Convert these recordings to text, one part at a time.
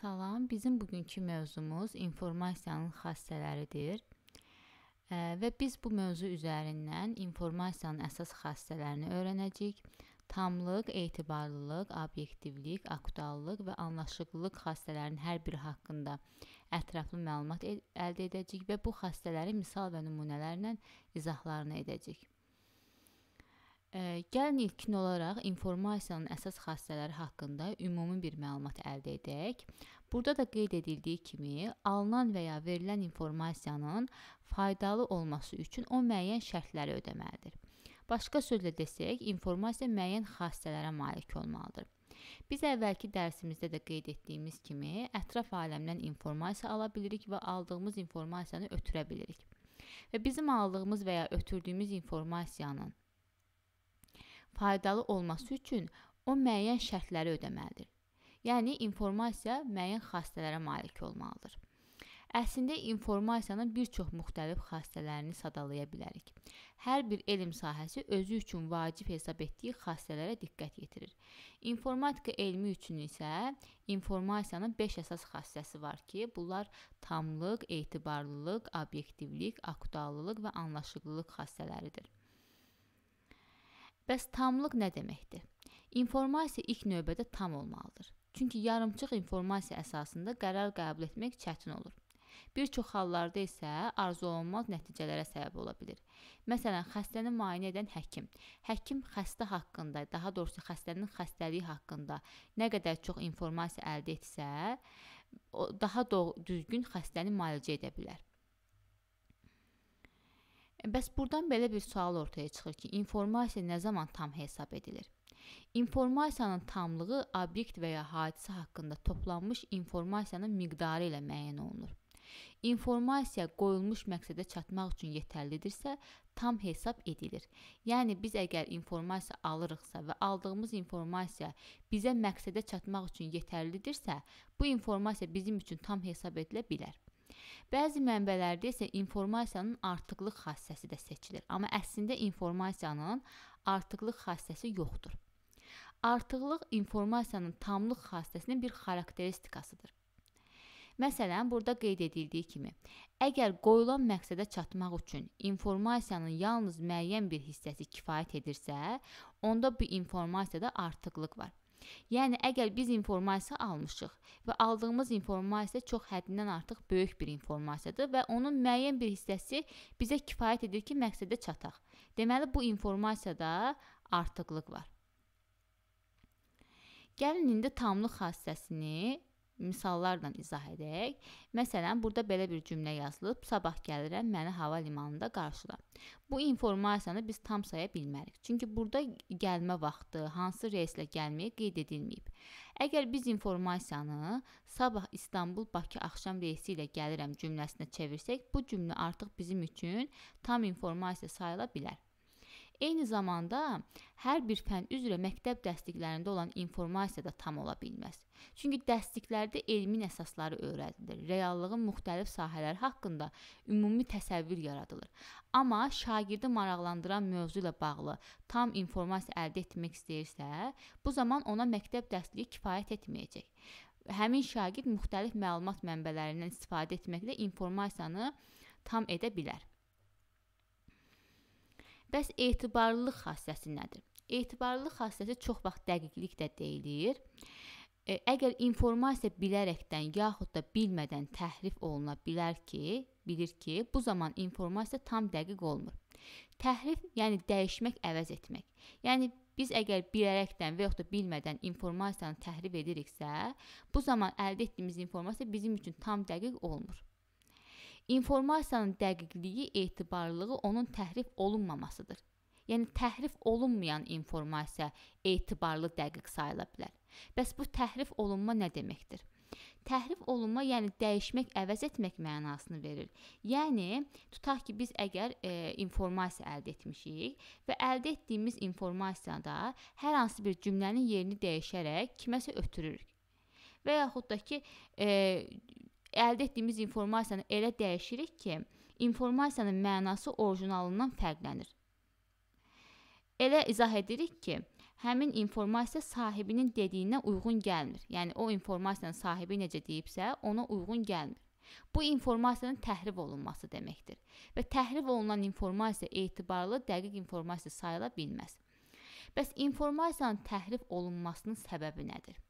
Salam, bizim bugünkü mövzumuz informasiyanın xassələridir. Və biz bu mövzu üzərindən informasiyanın əsas xassələrini öyrənəcəyik. Tamlıq, etibarlılıq, obyektivlik, aktuallıq və anlaşıqlılıq xassələrinin hər biri haqqında ətraflı məlumat əldə edəcəyik və bu xassələri misal və nümunələrlə izahlarını edəcəyik. Ə, gəlin ilkin olaraq informasiyanın əsas xassələri haqqında ümumi bir məlumat əldə edək. Burada da qeyd edildiyi kimi, alınan və ya verilən informasiyanın faydalı olması üçün o müəyyən şərtləri ödəməlidir. Başqa sözlə desək, informasiya müəyyən xassələrə malik olmalıdır. Biz əvvəlki dərsimizdə də qeyd etdiyimiz kimi, ətraf aləmdən informasiya ala bilirik və aldığımız informasiyanı ötürə bilirik. Və bizim aldığımız və ya ötürdüyümüz informasiyanın faydalı olması üçün o müəyyən şərtləri ödəməlidir. Yəni informasiya müəyyən xassələrə malik olmalıdır. Əslində informasiyanın bir çox müxtəlif xassələrini sadalaya bilərik. Hər bir elm sahəsi özü üçün vacib hesab etdiyi xassələrə diqqət yetirir. İnformatika elmi üçün isə informasiyanın 5 əsas xassəsi var ki, bunlar tamlıq, etibarlılıq, obyektivlik, aktuallılıq və anlaşılırlıq xassələridir. Bəs tamlıq nə deməkdir? İnformasiya ilk növbədə tam olmalıdır. Çünki yarımçıq informasiya əsasında qərar qəbul etmək çətin olur. Bir çox hallarda isə arzuolunmaz nəticələrə səbəb ola bilər. Məsələn, xəstəni müayinə edən həkim. Həkim xəstə haqqında, daha doğrusu xəstənin xəstəliyi haqqında nə qədər çox informasiya əldə etsə, daha düzgün xəstəni müalicə edə bilər. E, bəs burdan belə bir sual ortaya çıxır ki, informasiya nə zaman tam hesab edilir? İnformasiyanın tamlığı obyekt və ya hadisə haqqında toplanmış informasiyanın miqdarı ilə müəyyən olunur. İnformasiya qoyulmuş məqsədə çatmaq üçün yetərlidirsə, tam hesab edilir. Yəni biz əgər informasiya alırıqsa və aldığımız informasiya bizə məqsədə çatmaq üçün yetərlidirsə, bu informasiya bizim üçün tam hesab edilə bilər. Bəzi mənbələrdə isə informasiyanın artıqlıq xassəsi də seçilir, amma əslində informasiyanın artıqlıq xassəsi yoxdur. Artıqlıq informasiyanın tamlıq xassəsinin bir xarakteristikasıdır. Məsələn, burada qeyd edildiyi kimi, əgər qoyulan məqsədə çatmaq üçün informasiyanın yalnız müəyyən bir hissəsi kifayət edirsə, onda bu informasiyada artıqlıq var. Yəni əgər biz informasiya almışıq və aldığımız informasiya çox həddindən artıq böyük bir informasiyadır və onun müəyyən bir hissəsi bizə kifayət edir ki, məqsədə çataq. Deməli bu informasiyada artıqlıq var. Gəlin indi tamlıq hadisəsini Misallarla izah edək. Məsələn, burada belə bir cümlə yazılıb: Sabah gəlirəm, məni hava limanında qarşıla. Bu informasiyanı biz tam saya bilmərik. Çünki burada gəlmə vaxtı, hansı reyslə gəlməyi qeyd edilməyib. Əgər biz informasiyanı sabah İstanbul-Bakı axşam reysi ilə gəlirəm cümləsinə çevirsək, bu cümlə artıq bizim üçün tam informasiya sayıla bilər. Eyni zamanda hər bir fənn üzrə məktəb dərsliklərində olan informasiya da tam ola bilməz. Çünki dərsliklərdə elmin əsasları öyrədilir, reallığın müxtəlif sahələri haqqında ümumi təsəvvür yaradılır. Amma şagirdi maraqlandıran mövzu ilə bağlı tam informasiya əldə etmək istəyirsə, bu zaman ona məktəb dərsliyi kifayət etməyəcək. Həmin şagird müxtəlif məlumat mənbələrindən istifadə etməklə informasiyanı tam edə bilər. Bəs etibarlılıq xassəsi nədir? Etibarlılıq xassəsi çox vaxt dəqiqlik də deyilir. E, əgər informasiya bilərəkdən yaxud da bilmədən təhrif oluna bilər ki, bilir ki, bu zaman informasiya tam dəqiq olmur. Təhrif, yəni dəyişmək, əvəz etmək. Yəni biz əgər bilərəkdən və yaxud da bilmədən informasiyanı təhrif ediriksə, bu zaman əldə etdiyimiz informasiya bizim üçün tam dəqiq olmur. İnformasiyanın dəqiqliyi, etibarlılığı onun təhrif olunmamasıdır. Yəni təhrif olunmayan informasiya etibarlı, dəqiq sayıla bilər. Bəs bu təhrif olunma nə deməkdir? Təhrif olunma, yəni dəyişmək, əvəz etmək mənasını verir. Yəni tutaq ki, biz əgər e, informasiya əldə etmişik və əldə etdiyimiz informasiyada hər hansı bir cümlənin yerini dəyişərək kiməsə ötürürük. Və yaxud da ki, e, əldə etdiyimiz informasiyanı elə dəyişirik ki, informasiyanın mənası orijinalından fərqlənir. Elə izah edirik ki, həmin informasiya sahibinin dediyinə uyğun gəlmir. Yəni o informasiyanın sahibi necə deyibsə, ona uyğun gəlmir. Bu informasiyanın təhrif olunması deməkdir və təhrif olunan informasiya etibarlı, dəqiq informasiya sayıla bilməz. Bəs informasiyanın təhrif olunmasının səbəbi nədir?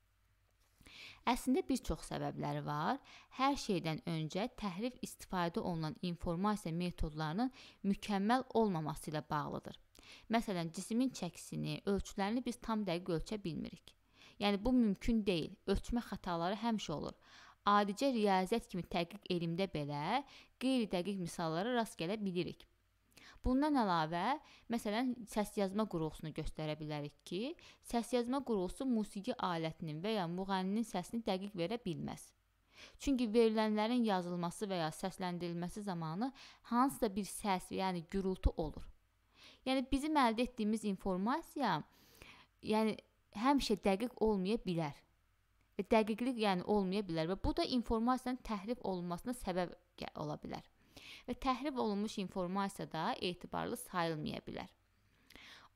Əslində bir çox səbəbləri var. Hər şeydən öncə təhrif istifadə olunan informasiya metodlarının mükəmməl olmaması ilə bağlıdır. Məsələn, cismin çəkisini, ölçülərini biz tam dəqiq ölçə bilmirik. Yəni bu mümkün deyil. Ölçmə xətaları həmişə olur. Adicə riyaziyyat kimi tədqiq elmdə belə qeyri-dəqiq misallara rast gələ bilirik. Bundan əlavə, məsələn, səs yazma qurğusunu göstərə bilərik ki, səs yazma qurğusu musiqi alətinin və ya müğənninin səsini dəqiq verə bilməz. Çünki verilənlərin yazılması və ya səsləndirilməsi zamanı hansısa bir səs, yəni gürültü olur. Yəni bizim əldə etdiyimiz informasiya yəni həmişə dəqiq olmaya bilər. Və dəqiqlik yəni olmaya bilər və bu da informasiyanın təhrif olunmasına səbəb ola bilər və təhrif olunmuş informasiya da etibarlı sayılmaya bilər.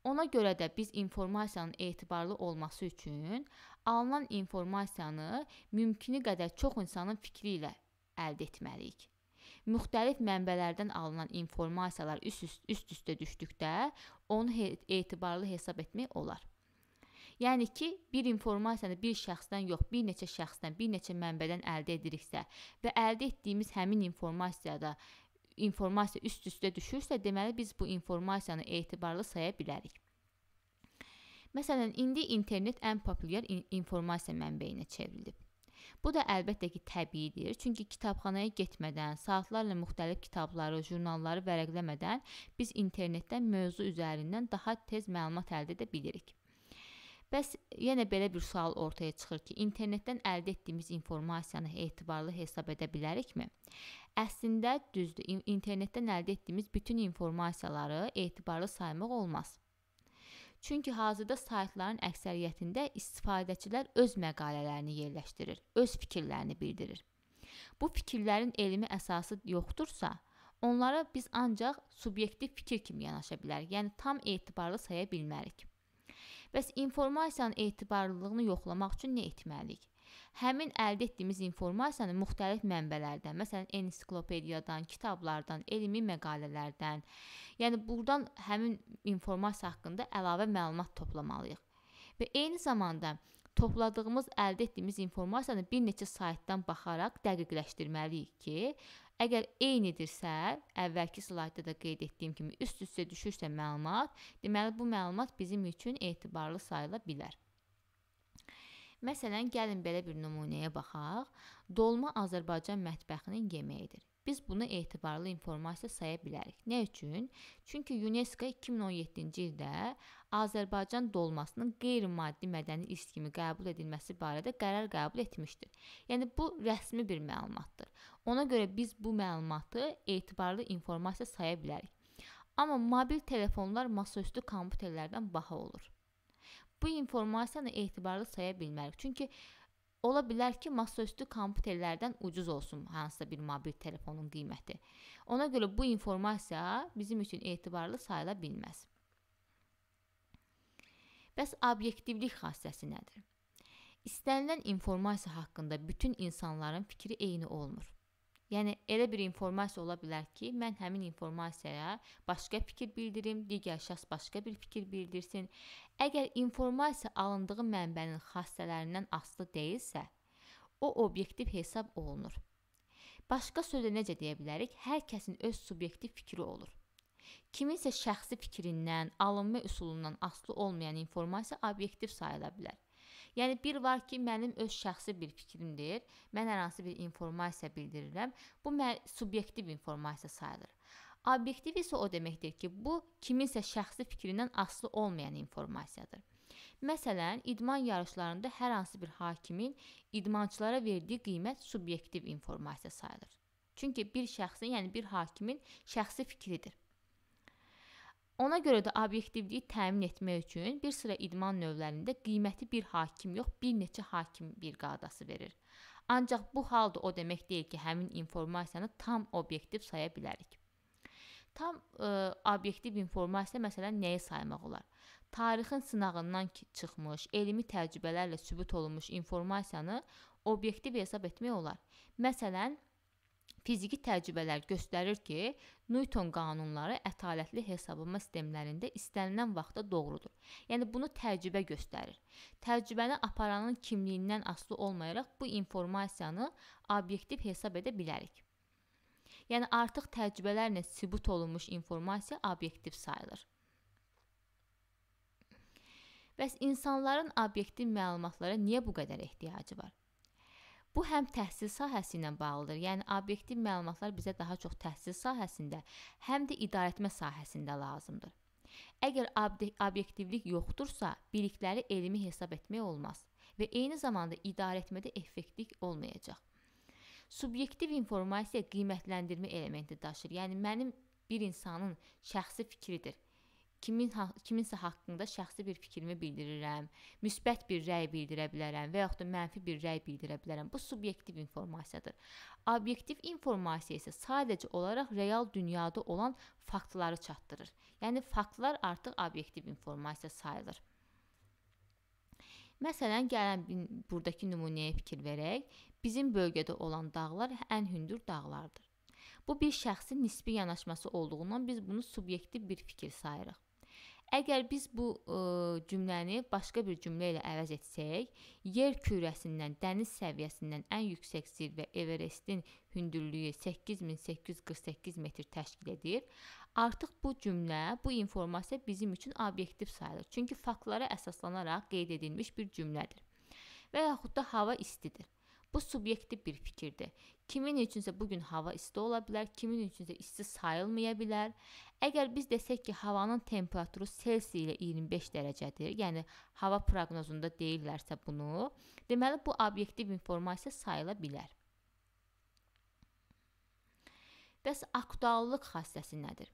Ona görə də biz informasiyanın etibarlı olması üçün alınan informasiyanı mümkünü qədər çox insanın fikri ilə əldə etməliyik. Müxtəlif mənbələrdən alınan informasiyalar üst-üstə üst üst düşdükdə onu he etibarlı hesab etmək olar. Yəni ki, bir informasiyanı bir şəxsdən yox, bir neçə şəxsdən, bir neçə mənbədən əldə ediriksə və əldə etdiyimiz həmin informasiyada informasiya üst-üstə düşürsə, deməli biz bu informasiyanı etibarlı saya bilərik. Məsələn, indi internet ən populyar informasiya mənbəyinə çevrilib. Bu da əlbəttə ki, təbiidir. Çünki kitabxanaya getmədən, saatlarla müxtəlif kitabları, jurnalları vərəqləmədən biz internetdən mövzu üzərindən daha tez məlumat əldə edə bilirik. Bəs yenə belə bir sual ortaya çıxır ki, internetdən əldə etdiyimiz informasiyanı etibarlı hesab edə bilərikmi? Əslində düzdür, internetdən əldə etdiyimiz bütün informasiyaları etibarlı saymaq olmaz. Çünki hazırda saytların əksəriyyətində istifadəçilər öz məqalələrini yerləşdirir, öz fikirlərini bildirir. Bu fikirlərin elmi əsası yoxdursa, onlara biz ancaq subyektiv fikir kimi yanaşa bilərik, yəni tam etibarlı saya bilmərik. Bəs informasiyanın etibarlılığını yoxlamaq üçün nə etməliyik? Həmin əldə etdiyimiz informasiyanı müxtəlif mənbələrdən, məsələn, ensiklopediyadan, kitablardan, elmi məqalələrdən, yəni burdan həmin informasiya haqqında əlavə məlumat toplamalıyıq. Və eyni zamanda topladığımız, əldə etdiyimiz informasiyanı bir neçə saytdan baxaraq dəqiqləşdirməliyik ki, Əgər eynidirsə, əvvəlki slaydda da qeyd etdiyim kimi üst-üstə düşürsə məlumat, deməli bu məlumat bizim üçün etibarlı sayıla bilər. Məsələn, gəlin belə bir nümunəyə baxaq. Dolma Azərbaycan mətbəxinin yeməyidir. Biz bunu etibarlı informasiya saya bilərik. Nə üçün? Çünki UNESCO 2017-ci ildə Azərbaycan dolmasının qeyri-maddi mədəni irs kimi qəbul edilməsi barədə qərar qəbul etmişdir. Yəni bu rəsmi bir məlumatdır. Ona görə biz bu məlumatı etibarlı informasiya saya bilərik. Amma mobil telefonlar masaüstü kompüterlərdən baha olur. Bu informasiyanı etibarlı saya bilmərik. Çünki Ola bilər ki, masaüstü kompüterlərdən ucuz olsun hansısa bir mobil telefonun qiyməti. Ona görə bu informasiya bizim üçün etibarlı sayıla bilməz. Bəs obyektivlik xassəsi nədir? İstənilən informasiya haqqında bütün insanların fikri eyni olmur. Yəni elə bir informasiya ola bilər ki, mən həmin informasiyaya başqa fikir bildirim, digər şəxs başqa bir fikir bildirsin. Əgər informasiya alındığı mənbənin xassələrindən asılı deyilsə, o obyektiv hesab olunur. Başqa sözlə necə deyə bilərik? Hər kəsin öz subyektiv fikri olur. Kiminsə şəxsi fikrindən, alınma üsulundan asılı olmayan informasiya obyektiv sayıla bilər. Yəni bir var ki, mənim öz şəxsi bir fikrimdir. Mən hər hansı bir informasiya bildirirəm. Bu subyektiv informasiya sayılır. Obyektiv isə o deməkdir ki, bu kiminsə şəxsi fikrindən asılı olmayan informasiyadır. Məsələn, idman yarışlarında hər hansı bir hakimin idmançılara verdiyi qiymət subyektiv informasiya sayılır. Çünki bir şəxsin, yəni bir hakimin şəxsi fikridir. Ona görə də obyektivliyi təmin etmək üçün bir sıra idman növlərində qiyməti bir hakim yox, bir neçə hakim bir qadası verir. Ancaq bu hal da o demək deyil ki, həmin informasiyanı tam obyektiv saya bilərik. Tam ə, e, obyektiv informasiya məsələn nəyi saymaq olar? Tarixin sınağından çıxmış, elmi təcrübələrlə sübut olunmuş informasiyanı obyektiv hesab etmək olar. Məsələn, fiziki təcrübələr göstərir ki, Newton qanunları ətalətli hesablama sistemlərində istənilən vaxtda doğrudur. Yəni bunu təcrübə göstərir. Təcrübəni aparanın kimliyindən asılı olmayaraq bu informasiyanı obyektiv hesab edə bilərik. Yəni artıq təcrübələrlə sübut olunmuş informasiya obyektiv sayılır. Bəs insanların obyektiv məlumatlara niyə bu qədər ehtiyacı var? Bu həm təhsil sahəsi ilə bağlıdır. Yəni obyektiv məlumatlar bizə daha çox təhsil sahəsində, həm də idarəetmə sahəsində lazımdır. Əgər obyektivlik yoxdursa, bilikləri elmi hesab etmək olmaz və eyni zamanda idarəetmədə effektlik olmayacaq. Subyektiv informasiya qiymətləndirmə elementi daşıyır. Yəni mənim bir insanın şəxsi fikridir kimin ha kiminsə haqqında şəxsi bir fikrimi bildirirəm, müsbət bir rəy bildirə bilərəm və yaxud da mənfi bir rəy bildirə bilərəm. Bu subyektiv informasiyadır. Obyektiv informasiya isə sadəcə olaraq real dünyada olan faktları çatdırır. Yəni faktlar artıq obyektiv informasiya sayılır. Məsələn, gələn burdakı nümunəyə fikir verək. Bizim bölgədə olan dağlar ən hündür dağlardır. Bu bir şəxsin nisbi yanaşması olduğundan biz bunu subyektiv bir fikir sayırıq. Əgər biz bu ə, e, cümləni başqa bir cümlə ilə əvəz etsək, yer kürəsindən dəniz səviyyəsindən ən yüksək zirvə Everestin hündürlüyü 8848 metr təşkil edir. Artıq bu cümlə, bu informasiya bizim üçün obyektiv sayılır. Çünki faktlara əsaslanaraq qeyd edilmiş bir cümlədir. Və yaxud da hava istidir. Bu subyektiv bir fikirdir. Kimin üçünsə bu gün hava isti ola bilər, kimin üçünsə isti sayılmaya bilər. Əgər biz desək ki, havanın temperaturu Selsi ilə 25 dərəcədir, yəni hava proqnozunda deyirlərsə bunu, deməli bu obyektiv informasiya sayıla bilər. Bəs aktuallıq xassəsi nədir?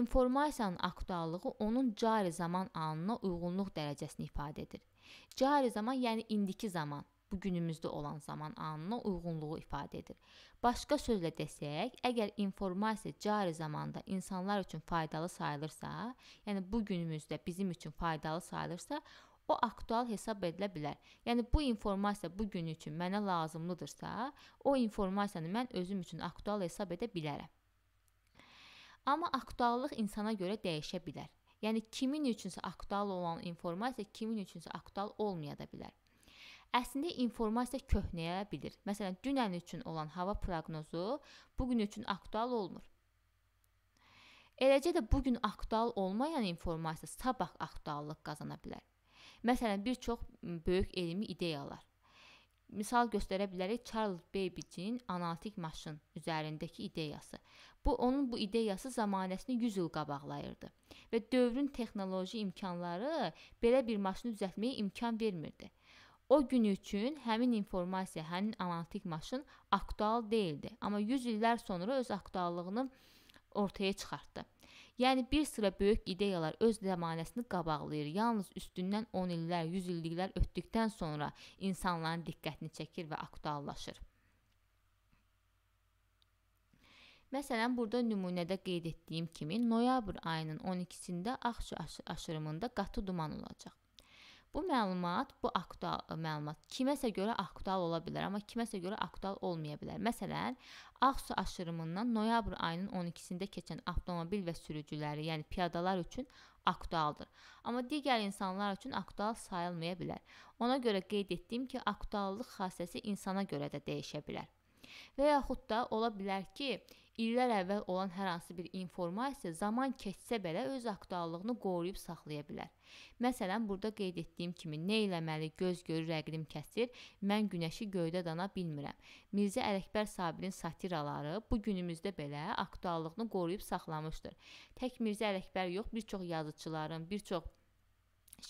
İnformasiyanın aktuallığı onun cari zaman anına uyğunluq dərəcəsini ifadə edir. Cari zaman, yəni indiki zaman bu günümüzdə olan zaman anına uyğunluğu ifadə edir. Başqa sözlə desək, əgər informasiya cari zamanda insanlar üçün faydalı sayılırsa, yəni bu günümüzdə bizim üçün faydalı sayılırsa, o aktual hesab edilə bilər. Yəni bu informasiya bu gün üçün mənə lazımlıdırsa, o informasiyanı mən özüm üçün aktual hesab edə bilərəm. Amma aktuallıq insana görə dəyişə bilər. Yəni kimin üçünsə aktual olan informasiya kimin üçünsə aktual olmaya da bilər. Əslində informasiya köhnəyə bilir. Məsələn, dünən üçün olan hava proqnozu bu gün üçün aktual olmur. Eləcə də bu gün aktual olmayan informasiya sabah aktuallıq qazana bilər. Məsələn, bir çox böyük elmi ideyalar. Misal göstərə bilərik Charles Babbage-in analitik maşın üzərindəki ideyası. Bu onun bu ideyası zamanəsini 100 il qabaqlayırdı və dövrün texnoloji imkanları belə bir maşını düzəltməyə imkan vermirdi. O gün üçün həmin informasiya, həmin analitik maşın aktual değildi, amma 100 illər sonra öz aktuallığını ortaya çıxartdı. Yəni bir sıra böyük ideyalar öz zəmanəsini qabaqlayır. Yalnız üstündən 10 illər, 100 illiklər ötdükdən sonra insanların diqqətini çəkir və aktuallaşır. Məsələn, burada nümunədə qeyd etdiyim kimi noyabr ayının 12-sində Ağçı aşırımında qatı duman olacaq. Bu məlumat, bu aktual məlumat kiməsə görə aktual ola bilər, amma kiməsə görə aktual olmaya bilər. Məsələn, Ağsu aşırımından noyabr ayının 12-sində keçən avtomobil və sürücüləri, yəni piyadalar üçün aktualdır. Amma digər insanlar üçün aktual sayılmaya bilər. Ona görə qeyd etdim ki, aktuallıq xassəsi insana görə də dəyişə bilər. Və yaxud da ola bilər ki, illər əvvəl olan hər hansı bir informasiya zaman keçsə belə öz aktuallığını qoruyub saxlaya bilər. Məsələn, burada qeyd etdiyim kimi nə eləməli, göz görür rəqlim kəsir, mən günəşi göydə dana bilmirəm. Mirzə Ələkbər Sabirin satiraları bu günümüzdə belə aktuallığını qoruyub saxlamışdır. Tək Mirzə Ələkbər yox, bir çox yazıçıların, bir çox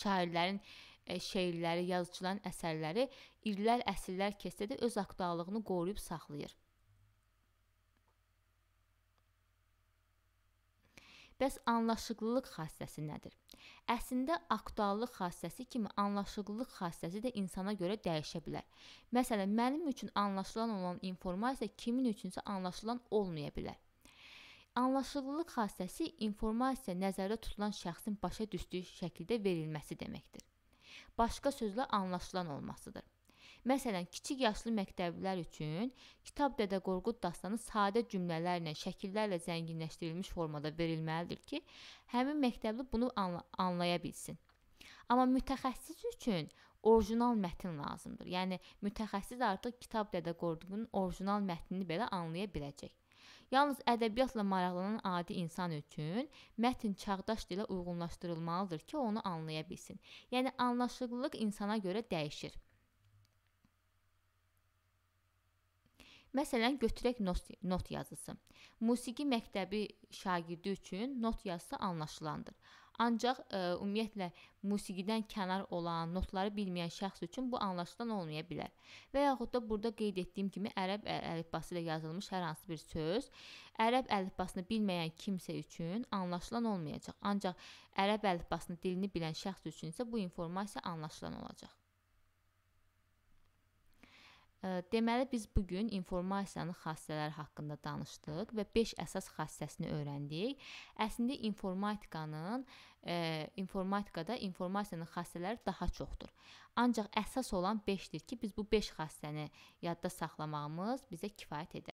şairlərin e, şeirləri, yazıçıların əsərləri illər, əsrlər keçsə də öz aktuallığını qoruyub saxlayır. Bəs anlaşıqlılıq xassəsi nədir? Əslində aktuallıq xassəsi kimi anlaşıqlılıq xassəsi də insana görə dəyişə bilər. Məsələn, mənim üçün anlaşılan olan informasiya kimin üçünsə anlaşılan olmaya bilər. Anlaşıqlılıq xassəsi informasiya nəzərdə tutulan şəxsin başa düşdüyü şəkildə verilməsi deməkdir. Başqa sözlə anlaşılan olmasıdır. Məsələn, kiçik yaşlı məktəblilər üçün kitab Dədə Qorqud dastanı sadə cümlələrlə, şəkillərlə zənginləşdirilmiş formada verilməlidir ki, həmin məktəbli bunu anla anlaya bilsin. Amma mütəxəssis üçün orijinal mətn lazımdır. Yəni mütəxəssis artıq kitab Dədə Qorqudun orijinal mətnini belə anlaya biləcək. Yalnız ədəbiyyatla maraqlanan adi insan üçün mətn çağdaş dilə uyğunlaşdırılmalıdır ki, onu anlaya bilsin. Yəni anlaşılırlıq insana görə dəyişir. Məsələn, götürək not, not yazısı. Musiqi məktəbi şagirdi üçün not yazısı anlaşılandır. Ancaq ə, e, ümumiyyətlə musiqidən kənar olan, notları bilməyən şəxs üçün bu anlaşılan olmaya bilər. Və yaxud da burada qeyd etdiyim kimi ərəb əlifbası ilə yazılmış hər hansı bir söz ərəb əlifbasını bilməyən kimsə üçün anlaşılan olmayacaq. Ancaq ərəb əlifbasını dilini bilən şəxs üçün isə bu informasiya anlaşılan olacaq. Deməli biz bu gün informasiyanın xassələri haqqında danışdıq və 5 əsas xassəsini öyrəndik. Əslində informatikanın e, informatikada informasiyanın xassələri daha çoxdur. Ancaq əsas olan 5-dir ki, biz bu 5 xassəni yadda saxlamağımız bizə kifayət edər.